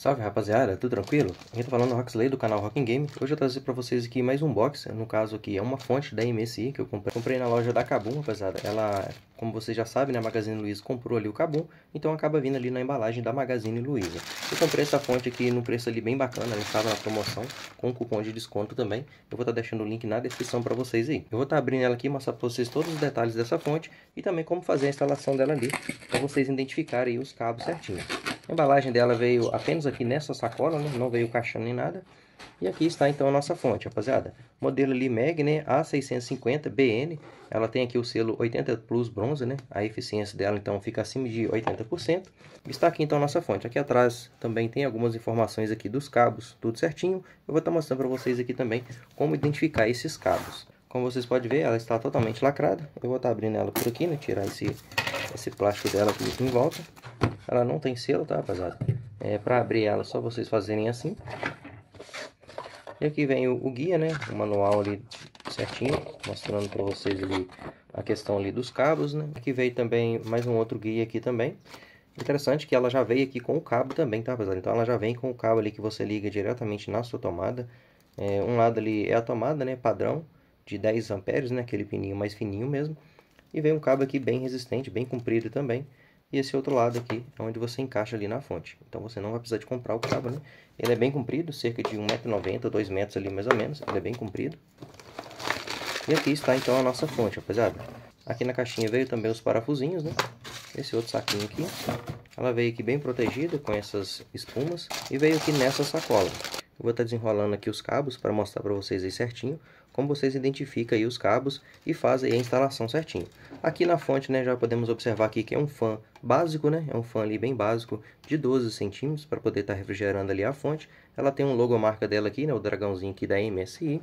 Salve rapaziada, tudo tranquilo? Aqui tá falando Roxley do canal Rocking Game. Hoje eu trazer para vocês aqui mais um box, no caso aqui é uma fonte da MSI que eu comprei, comprei na loja da Kabum, rapaziada. Ela, como vocês já sabem, né, a Magazine Luiza comprou ali o Kabum, então acaba vindo ali na embalagem da Magazine Luiza. Eu comprei essa fonte aqui num preço ali bem bacana, ela né, estava na promoção, com cupom de desconto também. Eu vou estar tá deixando o link na descrição para vocês aí. Eu vou estar tá abrindo ela aqui, mostrar para vocês todos os detalhes dessa fonte e também como fazer a instalação dela ali, para vocês identificarem os cabos certinho. A embalagem dela veio apenas aqui nessa sacola, né? Não veio caixa nem nada. E aqui está então a nossa fonte, rapaziada. Modelo Limeg, né? A650BN. Ela tem aqui o selo 80 Plus Bronze, né? A eficiência dela então fica acima de 80%. Está aqui então a nossa fonte. Aqui atrás também tem algumas informações aqui dos cabos, tudo certinho. Eu vou estar tá mostrando para vocês aqui também como identificar esses cabos. Como vocês podem ver, ela está totalmente lacrada. Eu vou estar tá abrindo ela por aqui, né? Tirar esse, esse plástico dela aqui em volta. Ela não tem selo, tá, rapaziada? É, pra abrir ela, só vocês fazerem assim. E aqui vem o, o guia, né? O manual ali certinho, mostrando para vocês ali a questão ali dos cabos, né? Aqui veio também mais um outro guia aqui também. Interessante que ela já veio aqui com o cabo também, tá, rapaziada? Então ela já vem com o cabo ali que você liga diretamente na sua tomada. É, um lado ali é a tomada, né, padrão, de 10 amperes, né, aquele pininho mais fininho mesmo. E vem um cabo aqui bem resistente, bem comprido também. E esse outro lado aqui é onde você encaixa ali na fonte. Então você não vai precisar de comprar o cabo, né? Ele é bem comprido, cerca de 1,90m, 2 metros ali mais ou menos. Ele é bem comprido. E aqui está então a nossa fonte, rapaziada. Aqui na caixinha veio também os parafusinhos, né? Esse outro saquinho aqui. Ela veio aqui bem protegida com essas espumas. E veio aqui nessa sacola. Eu vou estar tá desenrolando aqui os cabos para mostrar para vocês aí certinho como vocês identificam aí os cabos e fazem a instalação certinho. Aqui na fonte, né, já podemos observar aqui que é um fã básico, né, é um fã ali bem básico de 12 centímetros para poder estar tá refrigerando ali a fonte. Ela tem um logomarca dela aqui, né, o dragãozinho aqui da MSI.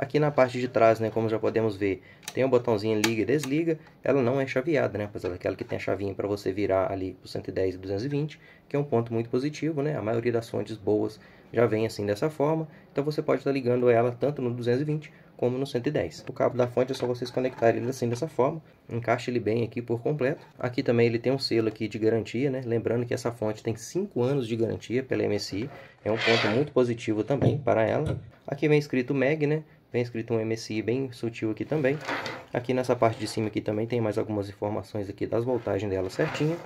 Aqui na parte de trás, né, como já podemos ver, tem um botãozinho liga e desliga. Ela não é chaveada, né, apesar daquela que tem a chavinha para você virar ali para 110 e 220, que é um ponto muito positivo, né? A maioria das fontes boas já vem assim dessa forma. Então você pode estar tá ligando ela tanto no 220 como no 110. O cabo da fonte é só vocês conectarem ele assim dessa forma, encaixe ele bem aqui por completo. Aqui também ele tem um selo aqui de garantia, né? Lembrando que essa fonte tem 5 anos de garantia pela MSI, é um ponto muito positivo também para ela. Aqui vem escrito MEG, né? Vem escrito um MSI bem sutil aqui também. Aqui nessa parte de cima aqui também tem mais algumas informações aqui das voltagens dela certinha.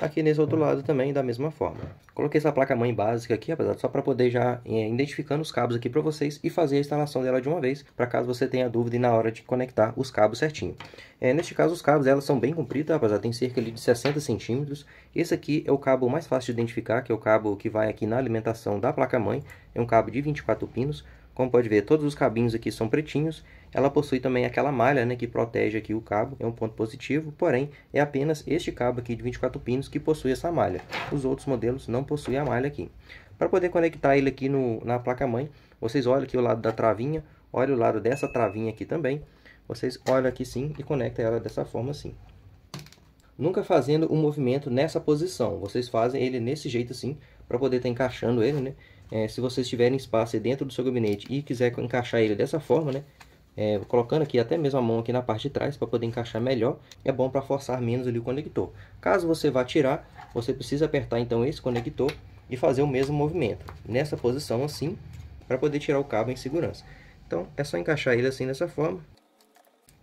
Aqui nesse outro lado também da mesma forma. Coloquei essa placa mãe básica aqui, apesar só para poder já ir é, identificando os cabos aqui para vocês e fazer a instalação dela de uma vez, para caso você tenha dúvida e na hora de conectar os cabos certinho. É, neste caso os cabos elas são bem compridos, apesar tem cerca de 60 centímetros. Esse aqui é o cabo mais fácil de identificar, que é o cabo que vai aqui na alimentação da placa mãe. É um cabo de 24 pinos. Como pode ver, todos os cabinhos aqui são pretinhos. Ela possui também aquela malha né, que protege aqui o cabo, é um ponto positivo, porém é apenas este cabo aqui de 24 pinos que possui essa malha. Os outros modelos não possuem a malha aqui. Para poder conectar ele aqui no, na placa-mãe, vocês olham aqui o lado da travinha, olha o lado dessa travinha aqui também. Vocês olham aqui sim e conectam ela dessa forma assim nunca fazendo o um movimento nessa posição. Vocês fazem ele nesse jeito assim, para poder estar tá encaixando ele, né? É, se vocês tiverem espaço dentro do seu gabinete e quiser encaixar ele dessa forma, né? É, colocando aqui até mesmo a mão aqui na parte de trás para poder encaixar melhor, é bom para forçar menos ali o conector. Caso você vá tirar, você precisa apertar então esse conector e fazer o mesmo movimento, nessa posição assim, para poder tirar o cabo em segurança. Então é só encaixar ele assim dessa forma,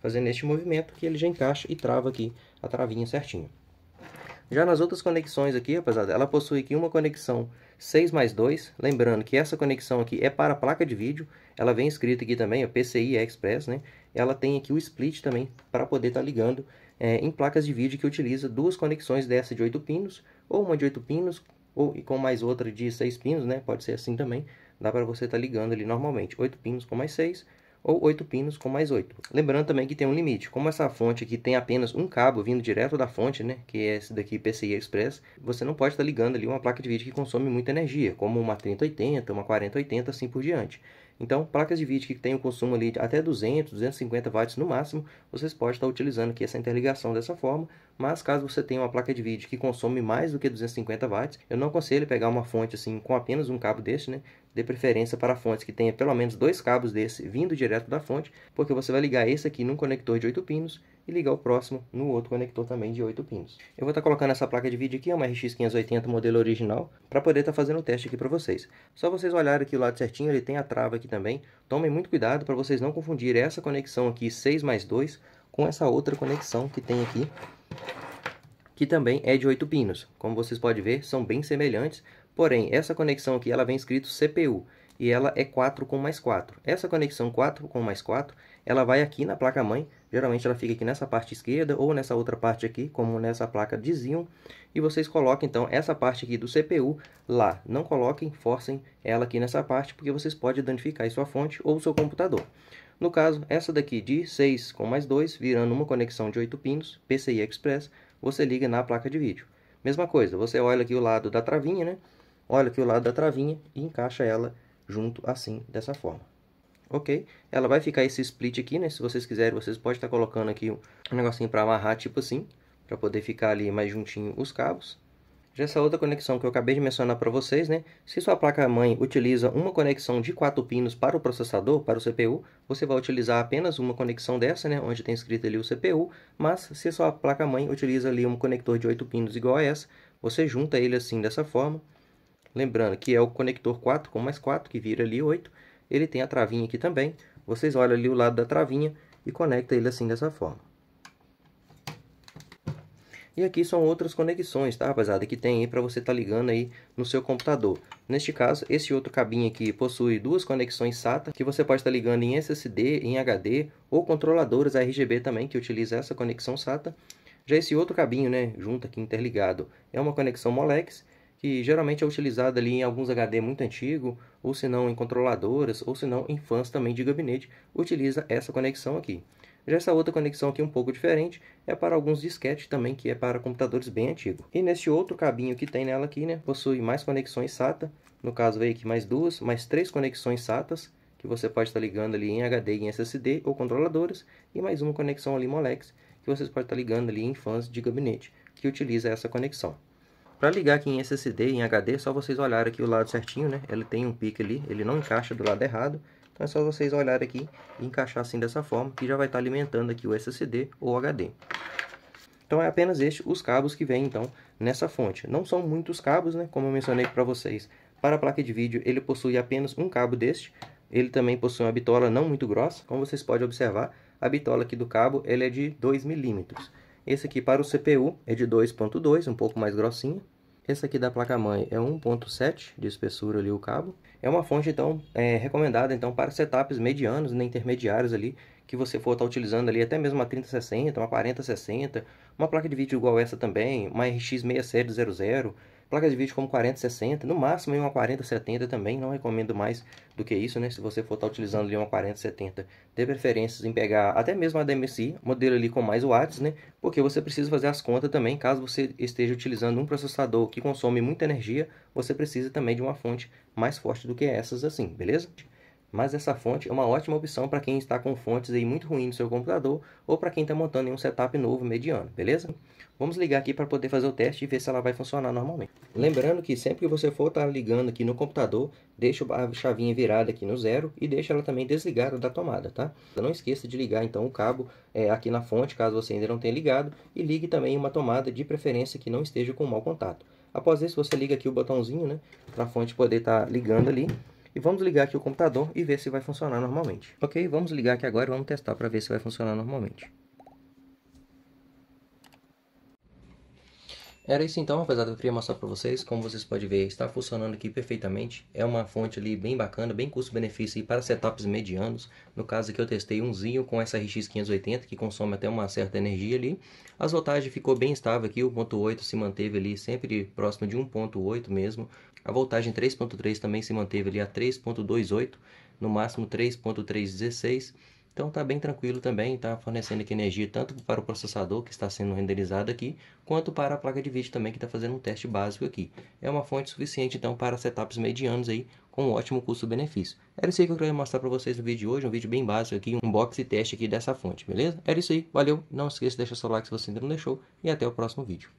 fazendo este movimento que ele já encaixa e trava aqui a travinha certinho. Já nas outras conexões aqui, rapaziada, ela possui aqui uma conexão 6 mais 2, lembrando que essa conexão aqui é para a placa de vídeo, ela vem escrita aqui também, ó, PCI Express, né? Ela tem aqui o split também para poder estar tá ligando é, em placas de vídeo que utiliza duas conexões dessa de 8 pinos, ou uma de 8 pinos, ou e com mais outra de 6 pinos, né? Pode ser assim também, dá para você estar tá ligando ali normalmente, 8 pinos com mais 6, ou 8 pinos com mais 8. Lembrando também que tem um limite. Como essa fonte aqui tem apenas um cabo vindo direto da fonte, né, que é esse daqui PCI Express, você não pode estar tá ligando ali uma placa de vídeo que consome muita energia, como uma 3080, uma 4080, assim por diante. Então, placas de vídeo que têm um consumo ali de até 200, 250 watts no máximo, vocês podem estar utilizando aqui essa interligação dessa forma, mas caso você tenha uma placa de vídeo que consome mais do que 250 watts, eu não aconselho pegar uma fonte assim com apenas um cabo deste, né? dê preferência para fontes que tenha pelo menos dois cabos desse vindo direto da fonte, porque você vai ligar esse aqui num conector de 8 pinos e ligar o próximo no outro conector também de 8 pinos. Eu vou estar tá colocando essa placa de vídeo aqui, é uma RX 580 modelo original, para poder estar tá fazendo o teste aqui para vocês. Só vocês olharem aqui o lado certinho, ele tem a trava aqui também. Tomem muito cuidado para vocês não confundir essa conexão aqui 6 mais 2 com essa outra conexão que tem aqui, que também é de 8 pinos. Como vocês podem ver, são bem semelhantes, Porém, essa conexão aqui ela vem escrito CPU e ela é 4 com mais 4. Essa conexão 4 com mais 4, ela vai aqui na placa-mãe, geralmente ela fica aqui nessa parte esquerda ou nessa outra parte aqui, como nessa placa de Xeon, e vocês colocam então essa parte aqui do CPU lá. Não coloquem, forcem ela aqui nessa parte, porque vocês podem danificar sua fonte ou seu computador. No caso, essa daqui de 6 com mais 2, virando uma conexão de 8 pinos, PCI Express, você liga na placa de vídeo. Mesma coisa, você olha aqui o lado da travinha, né? olha aqui o lado da travinha e encaixa ela junto assim, dessa forma. Ok? Ela vai ficar esse split aqui, né? Se vocês quiserem, vocês podem estar colocando aqui um negocinho para amarrar, tipo assim, para poder ficar ali mais juntinho os cabos. Já essa outra conexão que eu acabei de mencionar para vocês, né? Se sua placa-mãe utiliza uma conexão de quatro pinos para o processador, para o CPU, você vai utilizar apenas uma conexão dessa, né? Onde tem escrito ali o CPU, mas se sua placa-mãe utiliza ali um conector de oito pinos igual a essa, você junta ele assim dessa forma Lembrando que é o conector 4 com mais 4, que vira ali 8. Ele tem a travinha aqui também. Vocês olham ali o lado da travinha e conecta ele assim dessa forma. E aqui são outras conexões, tá, rapaziada? Que tem aí para você estar tá ligando aí no seu computador. Neste caso, esse outro cabinho aqui possui duas conexões SATA que você pode estar tá ligando em SSD, em HD ou controladoras RGB também que utiliza essa conexão SATA. Já esse outro cabinho, né, junto aqui interligado, é uma conexão Molex que geralmente é utilizada ali em alguns HD muito antigo, ou se não em controladoras, ou se não em fãs também de gabinete, utiliza essa conexão aqui. Já essa outra conexão aqui um pouco diferente, é para alguns disquetes também, que é para computadores bem antigos. E nesse outro cabinho que tem nela aqui, né, possui mais conexões SATA, no caso veio aqui mais duas, mais três conexões SATAs, que você pode estar ligando ali em HD e em SSD ou controladoras, e mais uma conexão ali Molex, que vocês podem estar ligando ali em fãs de gabinete, que utiliza essa conexão. Para ligar aqui em SSD, em HD, é só vocês olharem aqui o lado certinho, né? Ele tem um pique ali, ele não encaixa do lado errado. Então é só vocês olharem aqui e encaixar assim dessa forma, que já vai estar tá alimentando aqui o SSD ou HD. Então é apenas este os cabos que vem então nessa fonte. Não são muitos cabos, né? Como eu mencionei para vocês. Para a placa de vídeo, ele possui apenas um cabo deste. Ele também possui uma bitola não muito grossa. Como vocês podem observar, a bitola aqui do cabo ele é de 2 milímetros. Esse aqui para o CPU é de 2.2, um pouco mais grossinho. Esse aqui da placa-mãe é 1.7 de espessura ali o cabo. É uma fonte então é, recomendada então para setups medianos, né, intermediários ali, que você for estar tá utilizando ali até mesmo uma 3060, uma 4060, uma placa de vídeo igual essa também, uma RX 6700, Placa de vídeo como 4060, no máximo uma 4070 também, não recomendo mais do que isso, né? Se você for estar tá utilizando ali uma 4070, dê preferências em pegar até mesmo a DMSI, modelo ali com mais watts, né? Porque você precisa fazer as contas também, caso você esteja utilizando um processador que consome muita energia, você precisa também de uma fonte mais forte do que essas assim, beleza? mas essa fonte é uma ótima opção para quem está com fontes aí muito ruins no seu computador ou para quem está montando um setup novo mediano, beleza? Vamos ligar aqui para poder fazer o teste e ver se ela vai funcionar normalmente. Lembrando que sempre que você for estar tá ligando aqui no computador, deixa a chavinha virada aqui no zero e deixa ela também desligada da tomada, tá? Não esqueça de ligar então o cabo é, aqui na fonte, caso você ainda não tenha ligado, e ligue também uma tomada de preferência que não esteja com mau contato. Após isso, você liga aqui o botãozinho, né, para a fonte poder estar tá ligando ali e vamos ligar aqui o computador e ver se vai funcionar normalmente. Ok, vamos ligar aqui agora e vamos testar para ver se vai funcionar normalmente. Era isso então, rapaziada, eu queria mostrar para vocês, como vocês podem ver, está funcionando aqui perfeitamente, é uma fonte ali bem bacana, bem custo-benefício para setups medianos, no caso aqui eu testei um Zinho com essa RX 580, que consome até uma certa energia ali, as voltagens ficou bem estável aqui, o se manteve ali sempre próximo de 1.8 mesmo, a voltagem 3.3 também se manteve ali a 3.28, no máximo 3.316. Então está bem tranquilo também, está fornecendo aqui energia tanto para o processador que está sendo renderizado aqui, quanto para a placa de vídeo também que está fazendo um teste básico aqui. É uma fonte suficiente então para setups medianos aí, com um ótimo custo-benefício. Era isso aí que eu queria mostrar para vocês no vídeo de hoje, um vídeo bem básico aqui, um box e teste aqui dessa fonte, beleza? Era isso aí, valeu, não esqueça de deixar seu like se você ainda não deixou e até o próximo vídeo.